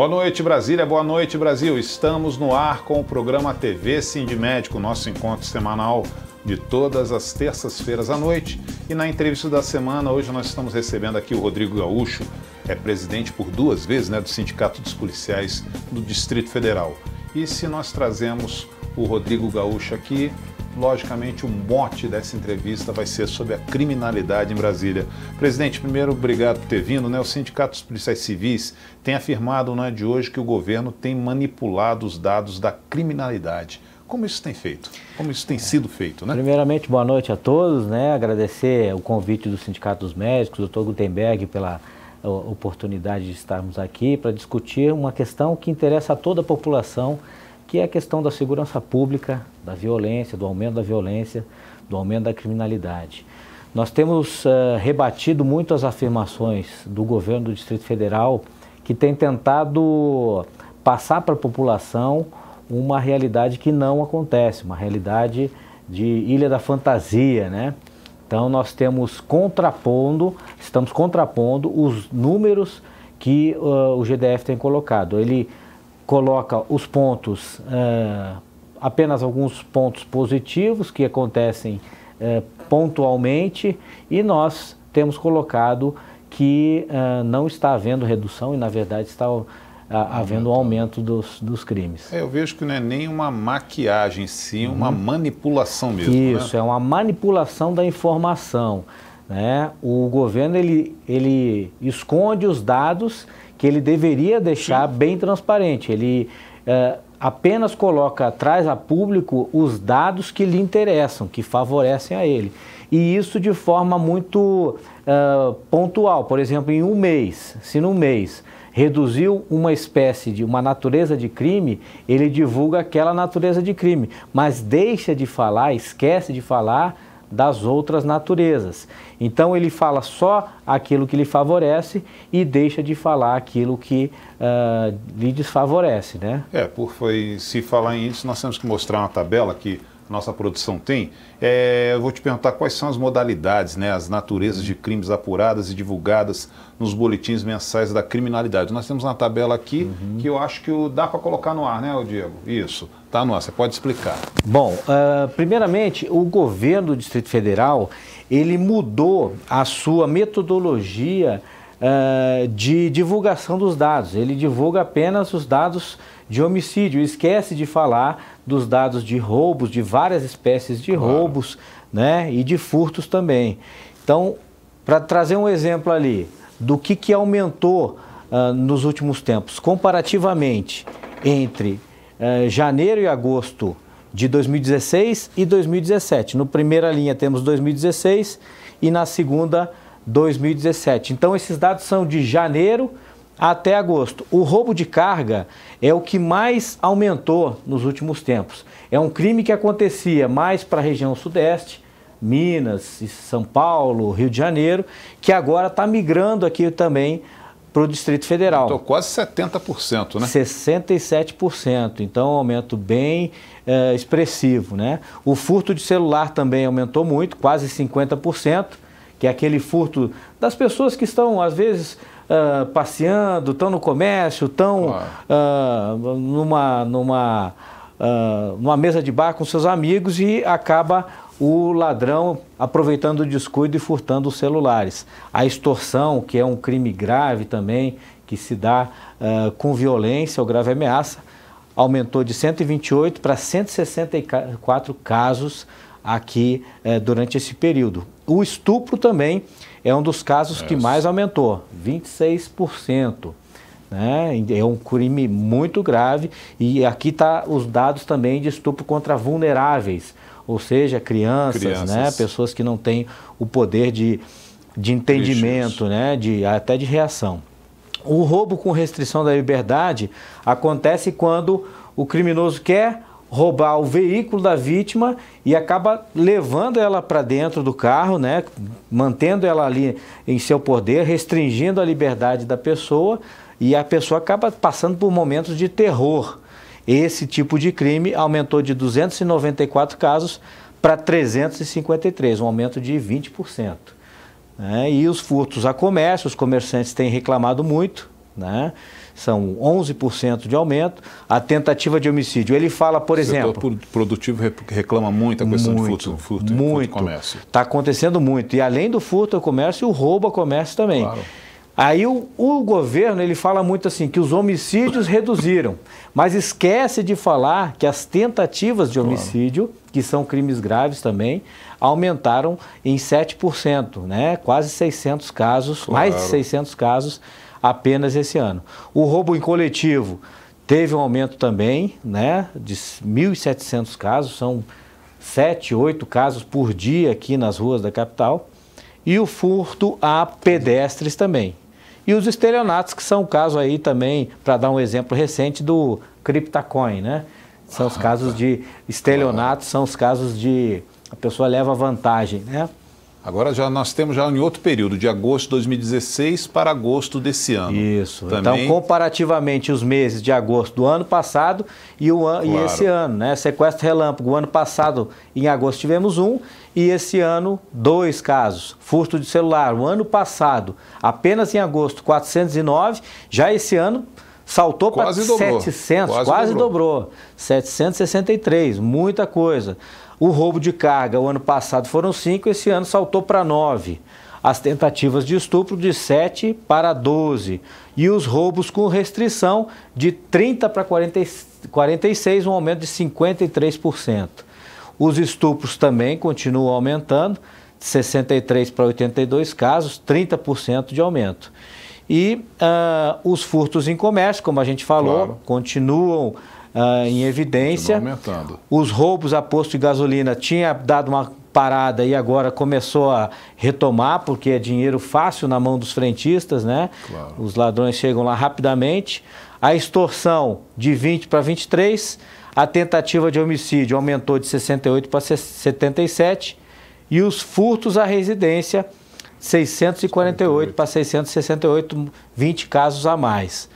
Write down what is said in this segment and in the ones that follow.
Boa noite, Brasília. Boa noite, Brasil. Estamos no ar com o programa TV Sindimédico, nosso encontro semanal de todas as terças-feiras à noite. E na entrevista da semana, hoje nós estamos recebendo aqui o Rodrigo Gaúcho, é presidente por duas vezes né, do Sindicato dos Policiais do Distrito Federal. E se nós trazemos o Rodrigo Gaúcho aqui, Logicamente, o mote dessa entrevista vai ser sobre a criminalidade em Brasília. Presidente, primeiro, obrigado por ter vindo. Né? O Sindicato dos Policiais Civis tem afirmado, não é de hoje, que o governo tem manipulado os dados da criminalidade. Como isso tem feito? Como isso tem é. sido feito, né? Primeiramente, boa noite a todos, né? Agradecer o convite do Sindicato dos Médicos, doutor Gutenberg, pela oportunidade de estarmos aqui para discutir uma questão que interessa a toda a população que é a questão da segurança pública, da violência, do aumento da violência, do aumento da criminalidade. Nós temos uh, rebatido muito as afirmações do governo do Distrito Federal que tem tentado passar para a população uma realidade que não acontece, uma realidade de ilha da fantasia, né? Então nós temos contrapondo, estamos contrapondo os números que uh, o GDF tem colocado. Ele coloca os pontos, eh, apenas alguns pontos positivos que acontecem eh, pontualmente, e nós temos colocado que uh, não está havendo redução e, na verdade, está uh, havendo um aumento dos, dos crimes. É, eu vejo que não é nem uma maquiagem, sim, uhum. uma manipulação mesmo. Isso, né? é uma manipulação da informação. Né? O governo ele, ele esconde os dados que ele deveria deixar Sim. bem transparente. Ele é, apenas coloca, atrás a público os dados que lhe interessam, que favorecem a ele. E isso de forma muito é, pontual. Por exemplo, em um mês, se no mês reduziu uma espécie de uma natureza de crime, ele divulga aquela natureza de crime, mas deixa de falar, esquece de falar das outras naturezas. Então ele fala só aquilo que lhe favorece e deixa de falar aquilo que uh, lhe desfavorece, né? É, por foi, se falar em índice, nós temos que mostrar uma tabela que nossa produção tem. É, eu vou te perguntar quais são as modalidades, né, as naturezas de crimes apuradas e divulgadas nos boletins mensais da criminalidade. Nós temos uma tabela aqui uhum. que eu acho que dá para colocar no ar, né, Diego? Isso tá no ar. Você pode explicar. Bom, uh, primeiramente, o governo do Distrito Federal ele mudou a sua metodologia uh, de divulgação dos dados. Ele divulga apenas os dados de homicídio, esquece de falar dos dados de roubos, de várias espécies de claro. roubos, né? E de furtos também. Então, para trazer um exemplo ali do que, que aumentou uh, nos últimos tempos, comparativamente entre eh, janeiro e agosto de 2016 e 2017. No primeira linha temos 2016 e na segunda 2017. Então esses dados são de janeiro até agosto. O roubo de carga é o que mais aumentou nos últimos tempos. É um crime que acontecia mais para a região sudeste, Minas, São Paulo, Rio de Janeiro, que agora está migrando aqui também para o Distrito Federal. Então, quase 70%, né? 67%. Então, um aumento bem é, expressivo, né? O furto de celular também aumentou muito, quase 50%, que é aquele furto das pessoas que estão, às vezes, uh, passeando, estão no comércio, estão uh, numa, numa, uh, numa mesa de bar com seus amigos e acaba o ladrão aproveitando o descuido e furtando os celulares. A extorsão, que é um crime grave também, que se dá uh, com violência ou grave ameaça, aumentou de 128 para 164 casos aqui uh, durante esse período. O estupro também é um dos casos é. que mais aumentou, 26%. Né? É um crime muito grave e aqui está os dados também de estupro contra vulneráveis, ou seja, crianças, crianças. Né? pessoas que não têm o poder de, de entendimento, né? de, até de reação. O roubo com restrição da liberdade acontece quando o criminoso quer roubar o veículo da vítima e acaba levando ela para dentro do carro, né? mantendo ela ali em seu poder, restringindo a liberdade da pessoa e a pessoa acaba passando por momentos de terror esse tipo de crime aumentou de 294 casos para 353, um aumento de 20%. Né? E os furtos a comércio, os comerciantes têm reclamado muito, né? são 11% de aumento. A tentativa de homicídio, ele fala, por o exemplo... O produtivo reclama muito a questão muito, de furto, furto, muito. furto comércio. Está acontecendo muito. E além do furto ao comércio, o roubo ao comércio também. Claro. Aí o, o, governo ele fala muito assim que os homicídios reduziram, mas esquece de falar que as tentativas de homicídio, claro. que são crimes graves também, aumentaram em 7%, né? Quase 600 casos, claro. mais de 600 casos apenas esse ano. O roubo em coletivo teve um aumento também, né? De 1.700 casos, são 7, 8 casos por dia aqui nas ruas da capital e o furto a pedestres também. E os estelionatos, que são o caso aí também, para dar um exemplo recente, do CryptoCoin, né? São os ah, casos de estelionatos, são os casos de a pessoa leva vantagem, né? Agora já nós temos já em outro período, de agosto de 2016 para agosto desse ano. Isso. Então, também... Então, comparativamente os meses de agosto do ano passado e, o an... claro. e esse ano, né? Sequestro relâmpago. O ano passado, em agosto, tivemos um, e esse ano, dois casos. Furto de celular, o ano passado, apenas em agosto, 409, já esse ano saltou para 700, quase, quase dobrou. dobrou, 763, muita coisa. O roubo de carga, o ano passado foram 5, esse ano saltou para 9 as tentativas de estupro de 7 para 12 e os roubos com restrição de 30 para 40, 46, um aumento de 53%. Os estupros também continuam aumentando, de 63 para 82 casos, 30% de aumento. E uh, os furtos em comércio, como a gente falou, claro. continuam uh, em evidência. aumentando. Os roubos a posto de gasolina tinha dado uma parada e agora começou a retomar, porque é dinheiro fácil na mão dos frentistas, né? Claro. Os ladrões chegam lá rapidamente. A extorsão de 20 para 23 a tentativa de homicídio aumentou de 68 para 77 e os furtos à residência 648 para 668, 20 casos a mais.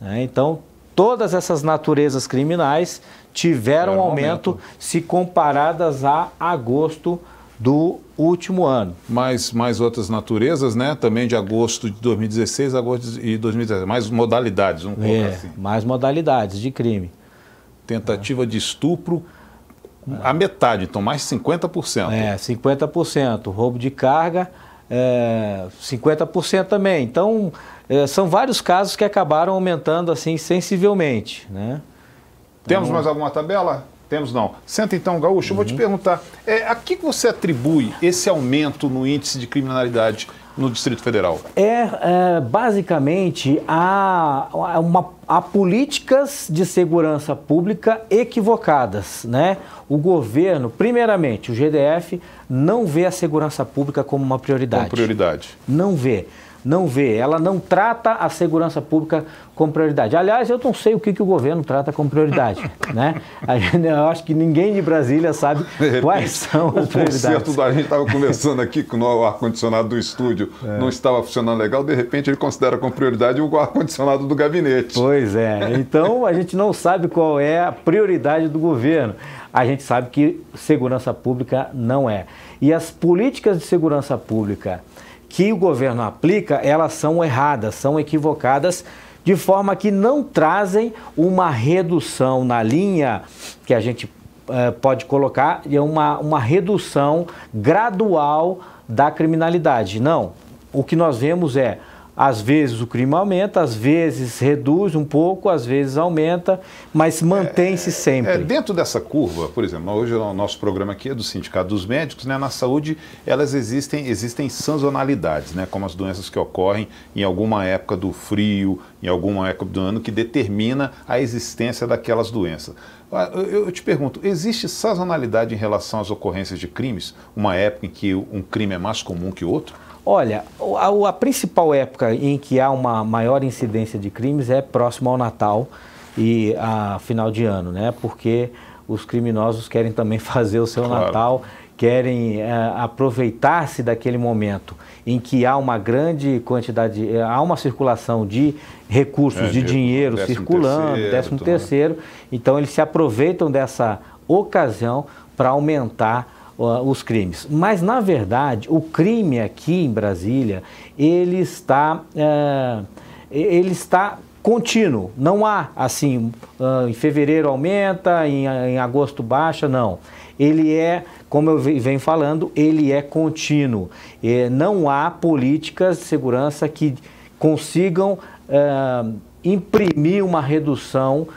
Né? Então, todas essas naturezas criminais tiveram um aumento, aumento se comparadas a agosto do último ano. Mais, mais outras naturezas, né? Também de agosto de 2016 agosto de 2017. Mais modalidades, um é, assim. Mais modalidades de crime tentativa de estupro a metade, então mais 50%. É, 50%. Roubo de carga, é, 50% também. Então, é, são vários casos que acabaram aumentando assim sensivelmente. Né? Então... Temos mais alguma tabela? Temos não. Senta então, Gaúcho, uhum. eu vou te uhum. perguntar, é, a que você atribui esse aumento no índice de criminalidade? no Distrito Federal? É, é basicamente a, uma, a políticas de segurança pública equivocadas. Né? O governo, primeiramente, o GDF, não vê a segurança pública como uma prioridade. Como prioridade. Não vê não vê, ela não trata a segurança pública como prioridade. Aliás, eu não sei o que, que o governo trata como prioridade. né? Gente, eu acho que ninguém de Brasília sabe quais são as o prioridades. do a gente estava conversando aqui que o ar-condicionado do estúdio é. não estava funcionando legal, de repente ele considera como prioridade o ar-condicionado do gabinete. Pois é, então a gente não sabe qual é a prioridade do governo. A gente sabe que segurança pública não é. E as políticas de segurança pública que o governo aplica, elas são erradas, são equivocadas, de forma que não trazem uma redução na linha que a gente eh, pode colocar, é uma, uma redução gradual da criminalidade. Não. O que nós vemos é às vezes o crime aumenta, às vezes reduz um pouco, às vezes aumenta, mas mantém-se é, é, sempre. é, dentro dessa curva, por exemplo, hoje o nosso programa aqui é do Sindicato dos Médicos, né? na saúde elas existem, existem sazonalidades, né? como as doenças que ocorrem em alguma época do frio, em alguma época do ano, que determina a existência daquelas doenças. Ah, eu te pergunto, existe sazonalidade em relação às ocorrências de crimes? Uma época em que um crime é mais comum que outro? Olha, a, a, principal época em que há uma maior incidência de crimes é próximo ao Natal e a final de ano, né? Porque os criminosos querem também fazer o seu claro. Natal, querem é, aproveitar-se daquele momento em que há uma grande quantidade, é, há uma circulação de recursos, é, de, dinheiro décimo circulando, terceiro, décimo terceiro. Né? Então eles se aproveitam dessa ocasião para aumentar os crimes. Mas, na verdade, o crime aqui em Brasília, ele está, uh, ele está contínuo. Não há, assim, uh, em fevereiro aumenta, em, em agosto baixa, não. Ele é como eu venho falando, ele é contínuo. não há políticas de segurança que consigam uh, imprimir uma redução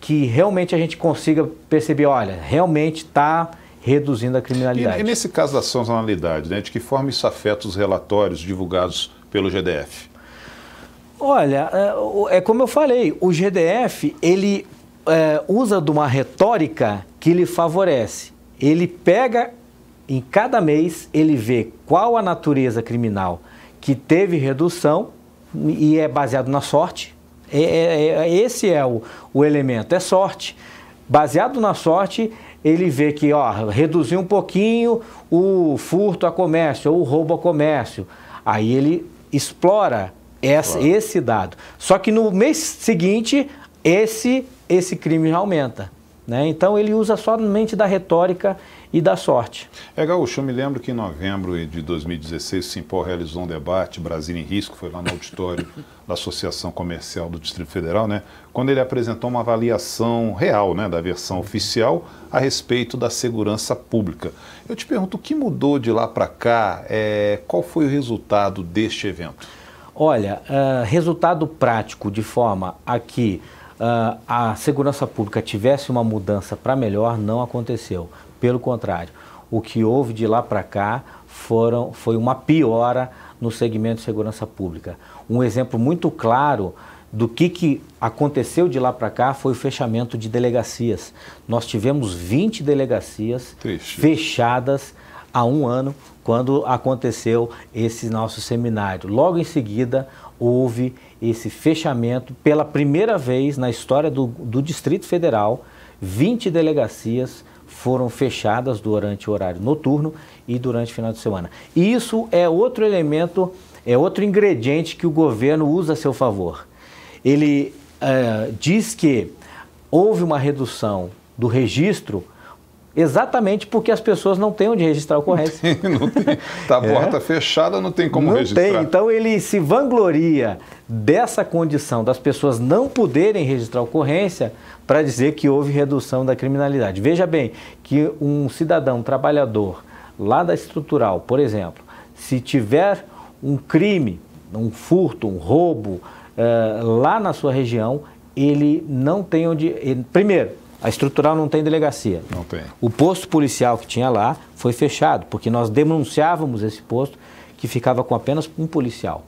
que realmente a gente consiga perceber, olha, realmente está reduzindo a criminalidade. E, e nesse caso da sazonalidade, né, de que forma isso afeta os relatórios divulgados pelo GDF? Olha, é, é como eu falei, o GDF ele é, usa de uma retórica que lhe favorece. Ele pega em cada mês, ele vê qual a natureza criminal que teve redução e é baseado na sorte. É, é, é esse é o, o elemento, é sorte. Baseado na sorte, ele vê que ó, reduziu um pouquinho o furto a comércio ou o roubo a comércio. Aí ele explora essa, esse dado. Só que no mês seguinte, esse, esse crime aumenta. Né? Então ele usa somente da retórica e da sorte. É, Gaúcho, eu me lembro que em novembro de 2016 o Simpó realizou um debate, Brasil em Risco, foi lá no auditório da Associação Comercial do Distrito Federal, né? quando ele apresentou uma avaliação real né, da versão oficial a respeito da segurança pública. Eu te pergunto, o que mudou de lá para cá? É, qual foi o resultado deste evento? Olha, uh, resultado prático, de forma a que uh, a segurança pública tivesse uma mudança para melhor, não aconteceu. Pelo contrário, o que houve de lá para cá foram, foi uma piora no segmento de segurança pública. Um exemplo muito claro do que, que aconteceu de lá para cá foi o fechamento de delegacias. Nós tivemos 20 delegacias Triste. fechadas há um ano, quando aconteceu esse nosso seminário. Logo em seguida, houve esse fechamento pela primeira vez na história do, do Distrito Federal. 20 delegacias foram fechadas durante o horário noturno e durante o final de semana. E isso é outro elemento, é outro ingrediente que o governo usa a seu favor. Ele eh, diz que houve uma redução do registro Exatamente porque as pessoas não têm onde registrar a ocorrência. Não tem, não tem. Tá a é. porta é. fechada, não tem como não registrar. Tem. Então ele se vangloria dessa condição das pessoas não poderem registrar a ocorrência para dizer que houve redução da criminalidade. Veja bem que um cidadão um trabalhador lá da estrutural, por exemplo, se tiver um crime, um furto, um roubo eh, lá na sua região, ele não tem onde. primeiro, a estrutural não tem delegacia. Não tem. O posto policial que tinha lá foi fechado, porque nós denunciávamos esse posto que ficava com apenas um policial.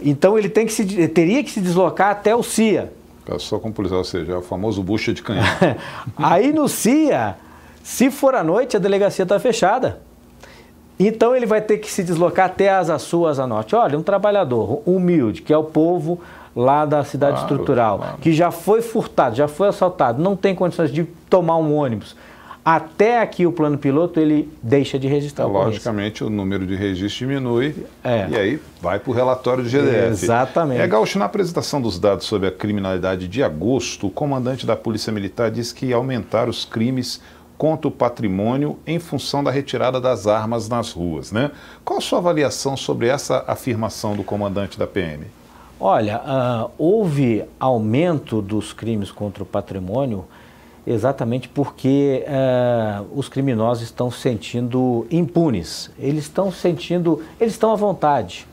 Então ele tem que se, teria que se deslocar até o CIA. Só com o policial, ou seja, é o famoso bucha de canhão. Aí no CIA, se for à noite, a delegacia está fechada. Então ele vai ter que se deslocar até as Açu, à Norte. Olha, um trabalhador humilde, que é o povo lá da cidade claro, estrutural, que já foi furtado, já foi assaltado, não tem condições de tomar um ônibus. Até aqui o plano piloto ele deixa de registrar. É, logicamente o número de registro diminui é. e aí vai para o relatório do GDF. Exatamente. É Gaúcho, na apresentação dos dados sobre a criminalidade de agosto, o comandante da Polícia Militar disse que aumentar os crimes contra o patrimônio em função da retirada das armas nas ruas. Né? Qual a sua avaliação sobre essa afirmação do comandante da PM? Olha, uh, houve aumento dos crimes contra o patrimônio exatamente porque uh, os criminosos estão sentindo impunes, eles estão sentindo, eles estão à vontade.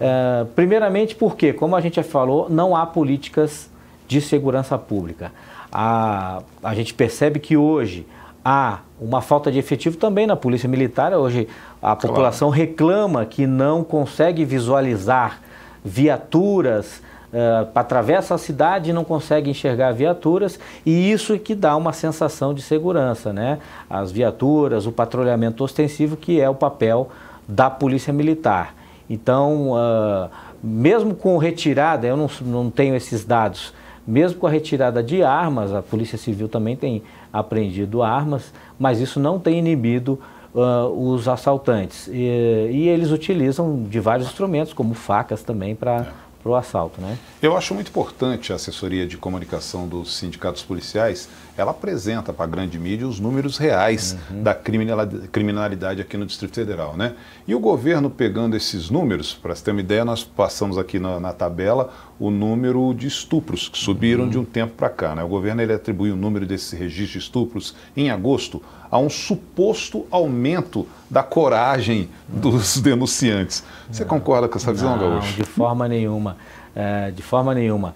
Uh, primeiramente porque, como a gente já falou, não há políticas de segurança pública. A, a gente percebe que hoje há uma falta de efetivo também na Polícia Militar. Hoje a população claro. reclama que não consegue visualizar viaturas, uh, atravessa a cidade e não consegue enxergar viaturas, e isso é que dá uma sensação de segurança, né? As viaturas, o patrulhamento ostensivo, que é o papel da Polícia Militar. Então, uh, mesmo com retirada, eu não, não tenho esses dados, mesmo com a retirada de armas, a Polícia Civil também tem apreendido armas, mas isso não tem inibido uh, os assaltantes. E, e, eles utilizam de vários instrumentos, como facas também, para é. o assalto. Né? Eu acho muito importante a assessoria de comunicação dos sindicatos policiais ela apresenta para a grande mídia os números reais uhum. da criminalidade aqui no Distrito Federal. Né? E o governo pegando esses números, para você ter uma ideia, nós passamos aqui na, na tabela o número de estupros que subiram uhum. de um tempo para cá. Né? O governo ele atribui o número desse registro de estupros em agosto a um suposto aumento da coragem dos denunciantes. Você concorda com essa visão, Não, Gaúcho? De forma nenhuma. É, de forma nenhuma.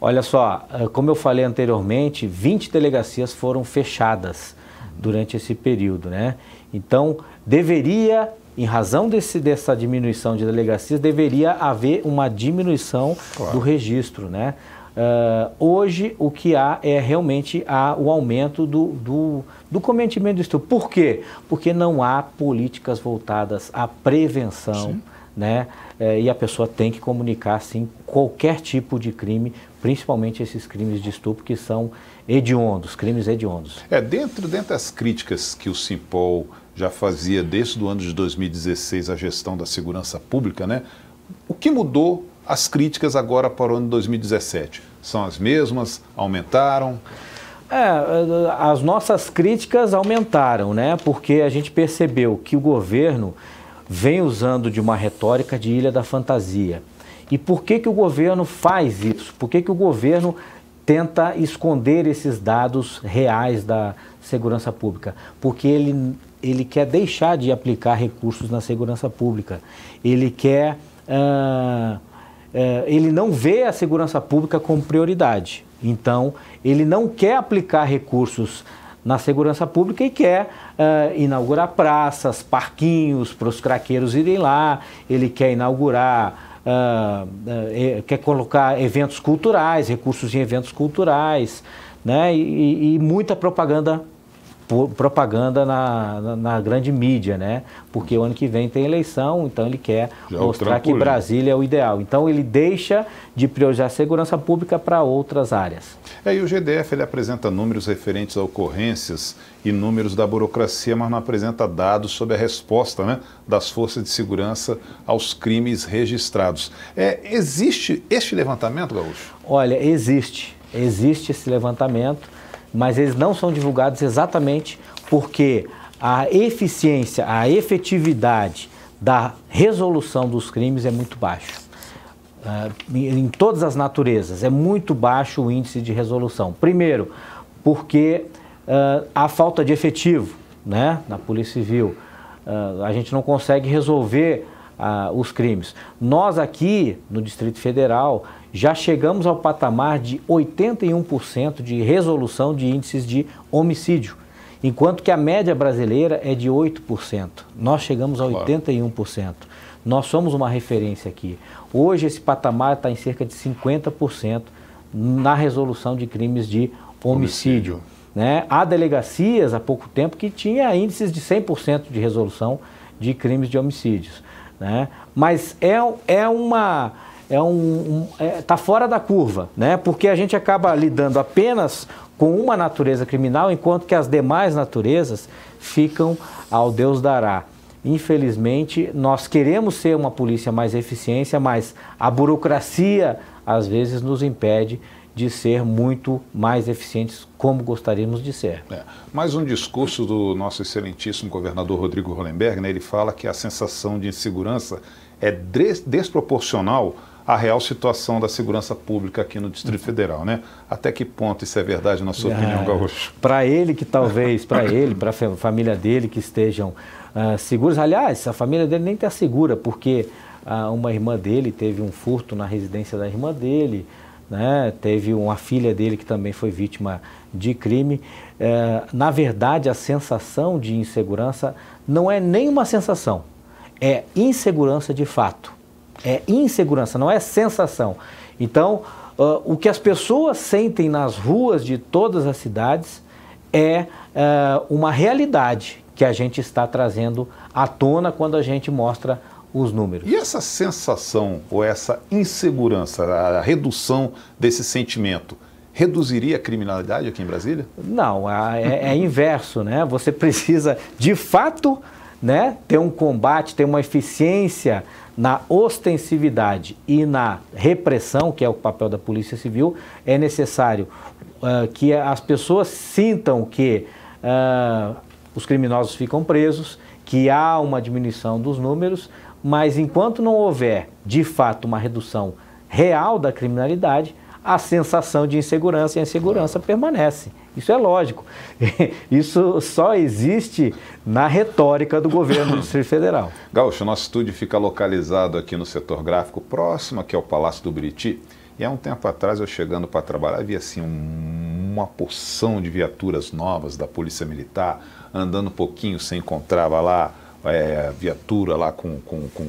Olha só, eh, como eu falei anteriormente, 20 delegacias foram fechadas durante esse período, né? Então, deveria, em razão desse, dessa diminuição de delegacias, deveria haver uma diminuição claro. do registro, né? Uh, hoje, o que há é realmente há o aumento do, do, do cometimento do estupro. Por quê? Porque não há políticas voltadas à prevenção. Sim né? É, e a pessoa tem que comunicar, sim, qualquer tipo de crime, principalmente esses crimes de estupro que são hediondos, crimes hediondos. É, dentro, dentro das críticas que o Simpol já fazia desde o ano de 2016 à gestão da segurança pública, né? O que mudou as críticas agora para o ano de 2017? São as mesmas? Aumentaram? É, as nossas críticas aumentaram, né? Porque a gente percebeu que o governo vem usando de uma retórica de ilha da fantasia. E por que, que o governo faz isso? Por que, que o governo tenta esconder esses dados reais da segurança pública? Porque ele, ele quer deixar de aplicar recursos na segurança pública. Ele quer. Uh, uh, ele não vê a segurança pública como prioridade. Então, ele não quer aplicar recursos na segurança pública e quer uh, inaugurar praças, parquinhos para os craqueiros irem lá, ele quer inaugurar, uh, uh, quer colocar eventos culturais, recursos em eventos culturais, né? e, e muita propaganda propaganda na, na, na, grande mídia, né? Porque o ano que vem tem eleição, então ele quer Já é mostrar que Brasília é o ideal. Então ele deixa de priorizar a segurança pública para outras áreas. É, e o GDF ele apresenta números referentes a ocorrências e números da burocracia, mas não apresenta dados sobre a resposta né, das forças de segurança aos crimes registrados. É, existe este levantamento, Gaúcho? Olha, existe. Existe esse levantamento mas eles não são divulgados exatamente porque a eficiência, a efetividade da resolução dos crimes é muito baixa. Ah, em todas as naturezas, é muito baixo o índice de resolução. Primeiro, porque a ah, falta de efetivo né, na Polícia Civil. Ah, a gente não consegue resolver ah, os crimes. Nós aqui no Distrito Federal já chegamos ao patamar de 81% de resolução de índices de homicídio, enquanto que a média brasileira é de 8%. Nós chegamos a 81%. Nós somos uma referência aqui. Hoje esse patamar está em cerca de 50% na resolução de crimes de homicídio. homicídio. Né? Há delegacias há pouco tempo que tinha índices de 100% de resolução de crimes de homicídios né? Mas é, é uma é um, um é, tá fora da curva, né? Porque a gente acaba lidando apenas com uma natureza criminal, enquanto que as demais naturezas ficam ao Deus dará. Infelizmente, nós queremos ser uma polícia mais eficiente, mas a burocracia às vezes nos impede de ser muito mais eficientes como gostaríamos de ser. É. Mais um discurso do nosso excelentíssimo governador Rodrigo Hollenberg, né? ele fala que a sensação de insegurança é desproporcional à real situação da segurança pública aqui no Distrito uhum. Federal, né? Até que ponto isso é verdade na sua ah, opinião, Gaúcho? Para ele que talvez, para ele, para a família dele que estejam uh, seguros. Aliás, a família dele nem está segura, porque uh, uma irmã dele teve um furto na residência da irmã dele, né? teve uma filha dele que também foi vítima de crime. É, na verdade, a sensação de insegurança não é nenhuma sensação, é insegurança de fato. É insegurança, não é sensação. Então, uh, o que as pessoas sentem nas ruas de todas as cidades é uh, uma realidade que a gente está trazendo à tona quando a gente mostra os números. E essa sensação ou essa insegurança, a redução desse sentimento, reduziria a criminalidade aqui em Brasília? Não, é, é inverso, né? Você precisa, de fato, né, ter um combate, ter uma eficiência na ostensividade e na repressão, que é o papel da Polícia Civil, é necessário uh, que as pessoas sintam que uh, os criminosos ficam presos, que há uma diminuição dos números, mas enquanto não houver, de fato, uma redução real da criminalidade, a sensação de insegurança e a insegurança permanece. Isso é lógico. Isso só existe na retórica do governo do Distrito Federal. Gaúcho, nosso estúdio fica localizado aqui no setor gráfico, próximo aqui ao Palácio do Buriti. E há um tempo atrás, eu chegando para trabalhar, havia assim um, uma porção de viaturas novas da Polícia Militar, andando um pouquinho, se encontrava lá é, viatura lá com, com, com,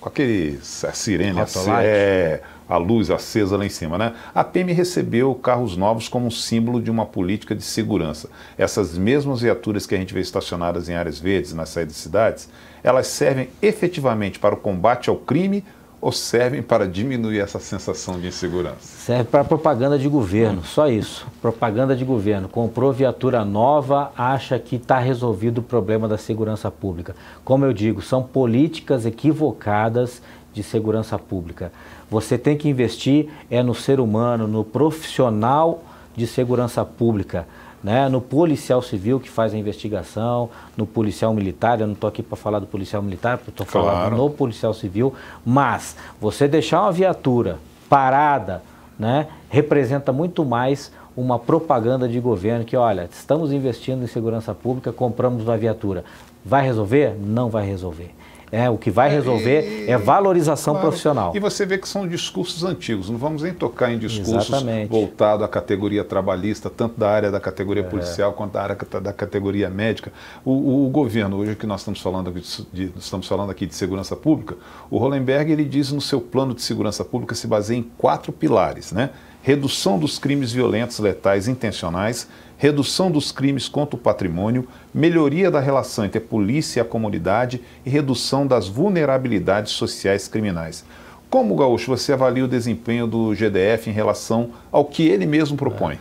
com aquele a sirene, a, é, a luz acesa lá em cima. Né? A PM recebeu carros novos como símbolo de uma política de segurança. Essas mesmas viaturas que a gente vê estacionadas em áreas verdes, nas saídas de cidades, elas servem efetivamente para o combate ao crime, ou servem para diminuir essa sensação de insegurança? Serve para propaganda de governo, hum. só isso. Propaganda de governo. Comprou viatura nova, acha que está resolvido o problema da segurança pública. Como eu digo, são políticas equivocadas de segurança pública. Você tem que investir é no ser humano, no profissional de segurança pública né, no policial civil que faz a investigação, no policial militar, eu não estou aqui para falar do policial militar, estou claro. falando no policial civil, mas você deixar uma viatura parada né, representa muito mais uma propaganda de governo que, olha, estamos investindo em segurança pública, compramos uma viatura. Vai resolver? Não vai resolver. É, o que vai é, resolver é, e, é valorização claro. profissional. E você vê que são discursos antigos, não vamos nem tocar em discursos Exatamente. voltado à categoria trabalhista, tanto da área da categoria é. policial quanto da área tá, da categoria médica. O, o, o governo, hoje que nós estamos falando, de, de, estamos falando aqui de segurança pública, o Hollenberg ele diz no seu plano de segurança pública se baseia em quatro pilares, né? Redução dos crimes violentos, letais, intencionais, redução dos crimes contra o patrimônio, melhoria da relação entre a polícia e a comunidade e redução das vulnerabilidades sociais criminais. Como, Gaúcho, você avalia o desempenho do GDF em relação ao que ele mesmo propõe?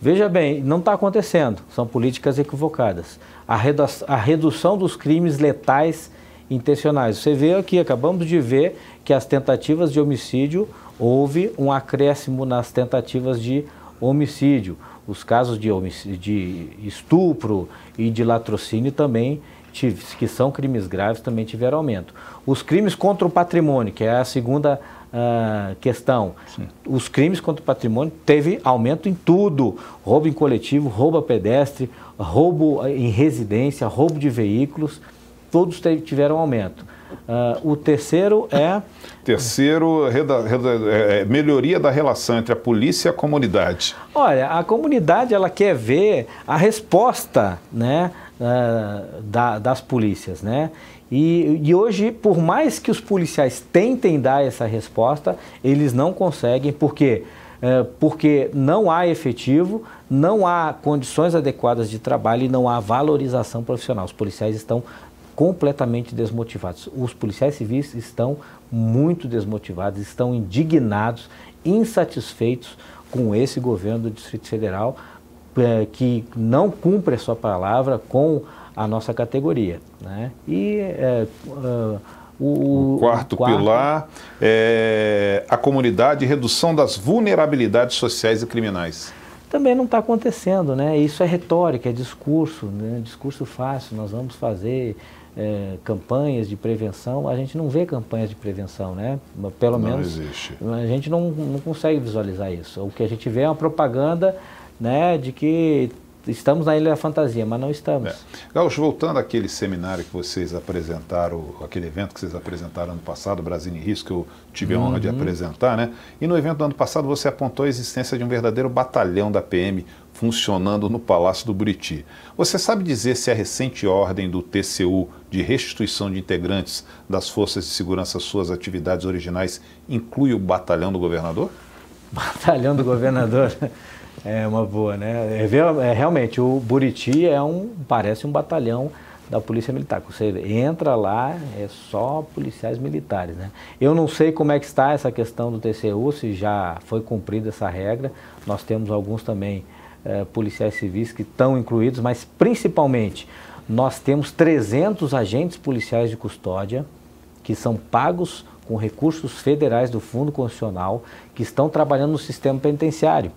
Veja bem, não está acontecendo, são políticas equivocadas. A, a redução dos crimes letais intencionais. Você vê aqui, acabamos de ver que as tentativas de homicídio houve um acréscimo nas tentativas de homicídio os casos de, de estupro e de latrocínio também que são crimes graves também tiveram aumento. Os crimes contra o patrimônio, que é a segunda uh, questão, Sim. os crimes contra o patrimônio teve aumento em tudo: roubo em coletivo, roubo a pedestre, roubo ah, em residência, roubo de veículos, todos tiveram aumento. Uh, o terceiro é. Terceiro, reda, reda, é, é, melhoria da relação entre a polícia e a comunidade. Olha, a comunidade ela quer ver a resposta né, uh, da, das polícias. Né? E, e, hoje, por mais que os policiais tentem dar essa resposta, eles não conseguem, porque uh, é, porque não há efetivo, não há condições adequadas de trabalho e não há valorização profissional. Os policiais estão completamente desmotivados. Os policiais civis estão muito desmotivados, estão indignados, insatisfeitos com esse governo do Distrito Federal eh, que não cumpre a sua palavra com a nossa categoria. Né? E é, é, o, o, quarto o, quarto pilar é a comunidade redução das vulnerabilidades sociais e criminais. Também não está acontecendo, né? Isso é retórica, é discurso, né? discurso fácil, nós vamos fazer é, campanhas de prevenção, a gente não vê campanhas de prevenção, né? Pelo não menos existe. a gente não, não consegue visualizar isso. O que a gente vê é uma propaganda né, de que estamos na Ilha da Fantasia, mas não estamos. É. Gaúcho, voltando àquele seminário que vocês apresentaram, aquele evento que vocês apresentaram ano passado, Brasil em Risco, que eu tive a honra uhum. de apresentar, né? E no evento do ano passado você apontou a existência de um verdadeiro batalhão da PM funcionando no Palácio do Buriti. Você sabe dizer se é a recente ordem do TCU de restituição de integrantes das forças de segurança suas atividades originais inclui o batalhão do governador? Batalhão do governador é uma boa, né? É, é, realmente, o Buriti é um, parece um batalhão da Polícia Militar. Você entra lá, é só policiais militares. Né? Eu não sei como é que está essa questão do TCU, se já foi cumprida essa regra. Nós temos alguns também eh, policiais civis que estão incluídos, mas principalmente nós temos 300 agentes policiais de custódia que são pagos com recursos federais do Fundo Constitucional que estão trabalhando no sistema penitenciário.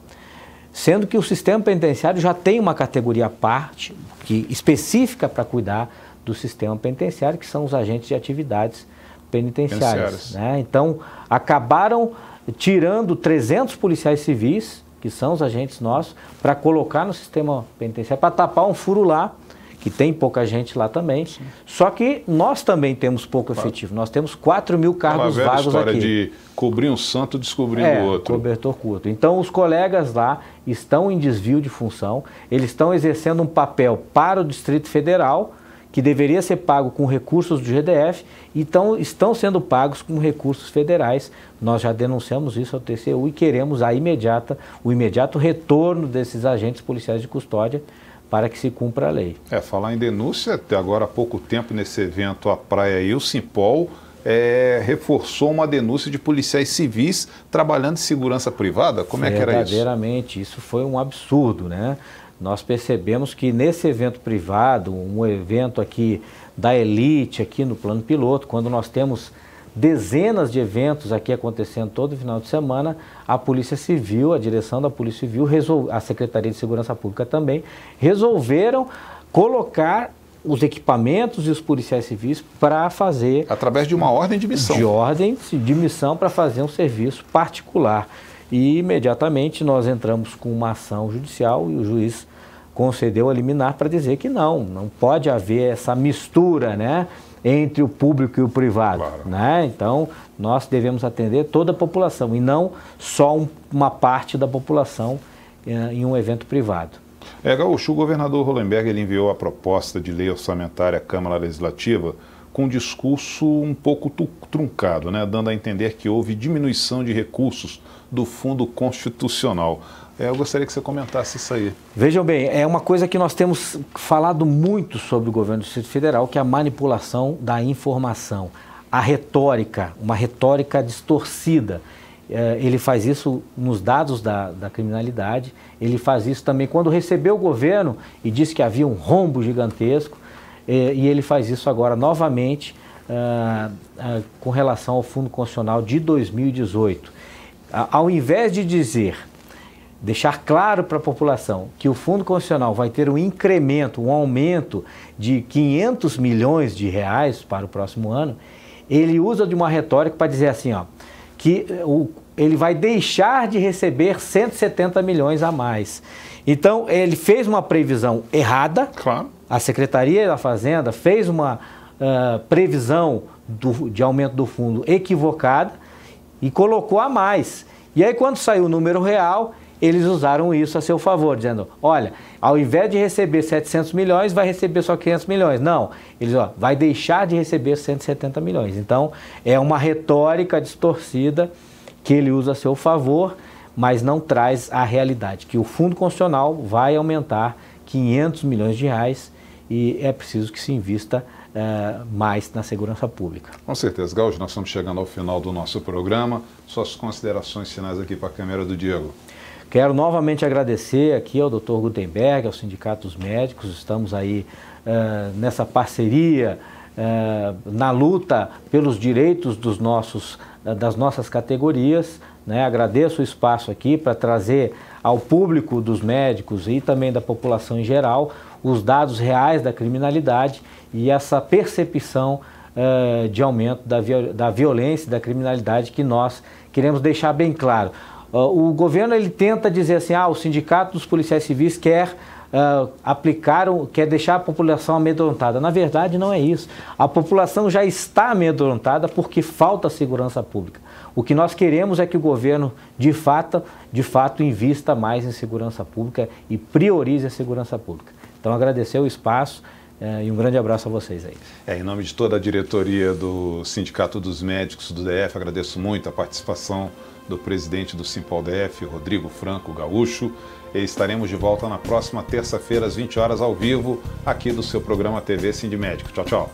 Sendo que o sistema penitenciário já tem uma categoria à parte, que, específica para cuidar do sistema penitenciário, que são os agentes de atividades penitenciárias. Né? Então, acabaram tirando 300 policiais civis que são os agentes nossos, para colocar no sistema penitenciário, para tapar um furo lá, que tem pouca gente lá também. Sim. Só que nós também temos pouco claro. efetivo. Nós temos 4 mil cargos é uma vagos história aqui. de cobrir um santo descobrindo é, outro. cobertor curto. Então, os colegas lá estão em desvio de função, eles estão exercendo um papel para o Distrito Federal que deveria ser pago com recursos do GDF, então estão sendo pagos com recursos federais. Nós já denunciamos isso ao TCU e queremos a imediata, o imediato retorno desses agentes policiais de custódia para que se cumpra a lei. É, falar em denúncia, até agora há pouco tempo nesse evento a praia e o Simpol é, reforçou uma denúncia de policiais civis trabalhando em segurança privada. Como é que era isso? Verdadeiramente, isso foi um absurdo, né? nós percebemos que nesse evento privado, um evento aqui da elite, aqui no plano piloto, quando nós temos dezenas de eventos aqui acontecendo todo final de semana, a Polícia Civil, a direção da Polícia Civil, a Secretaria de Segurança Pública também, resolveram colocar os equipamentos e os policiais civis para fazer. Através de uma ordem de missão. De ordem de missão para fazer um serviço particular. E imediatamente nós entramos com uma ação judicial e o juiz concedeu a liminar para dizer que não, não pode haver essa mistura, né? entre o público e o privado, claro. né? Então, nós devemos atender toda a população e não só um, uma parte da população eh, em um evento privado. É, Gaúcho, o governador Hollenberg ele enviou a proposta de lei orçamentária à Câmara Legislativa com um discurso um pouco truncado, né? dando a entender que houve diminuição de recursos do Fundo Constitucional. É, eu gostaria que você comentasse isso aí. Vejam bem, é uma coisa que nós temos falado muito sobre o governo do Distrito Federal, que é a manipulação da informação, a retórica, uma retórica distorcida. É, ele faz isso nos dados da, da criminalidade, ele faz isso também quando recebeu o governo e disse que havia um rombo gigantesco, é, e ele faz isso agora novamente ah, ah, com relação ao Fundo Constitucional de 2018 ao invés de dizer, deixar claro para a população que o Fundo Constitucional vai ter um incremento, um aumento de 500 milhões de reais para o próximo ano, ele usa de uma retórica para dizer assim, ó, que eh, o, ele vai deixar de receber 170 milhões a mais. Então, ele fez uma previsão errada. Claro. A Secretaria da Fazenda fez uma uh, previsão do, de aumento do fundo equivocada e colocou a mais. E aí, quando saiu o número real, eles usaram isso a seu favor, dizendo: olha, ao invés de receber 700 milhões, vai receber só 500 milhões. Não, eles ó, vai deixar de receber 170 milhões. Então, é uma retórica distorcida que ele usa a seu favor, mas não traz a realidade que o fundo constitucional vai aumentar 500 milhões de reais e é preciso que se invista uh, mais na segurança pública. Com certeza, Gaúcho, nós estamos chegando ao final do nosso programa. Suas considerações finais aqui para a câmera do Diego. Quero novamente agradecer aqui ao Dr. Gutenberg, ao Sindicato dos Médicos, estamos aí uh, nessa parceria, uh, na luta pelos direitos dos nossos, uh, das nossas categorias. Né? Agradeço o espaço aqui para trazer ao público dos médicos e também da população em geral os dados reais da criminalidade e essa percepção uh, de aumento da, viol da violência, da criminalidade que nós queremos deixar bem claro. Uh, o governo ele tenta dizer assim, ah, o sindicato dos policiais civis quer uh, aplicar, quer deixar a população amedrontada. Na verdade, não é isso. A população já está amedrontada porque falta segurança pública. O que nós queremos é que o governo, de fato, de fato invista mais em segurança pública e priorize a segurança pública. Então agradecer o espaço é, e um grande abraço a vocês aí. É, em nome de toda a diretoria do Sindicato dos Médicos do DF, agradeço muito a participação do presidente do Simpol DF, Rodrigo Franco Gaúcho. E estaremos de volta na próxima terça-feira, às 20 horas, ao vivo, aqui do seu programa TV Sindimédico. Tchau, tchau.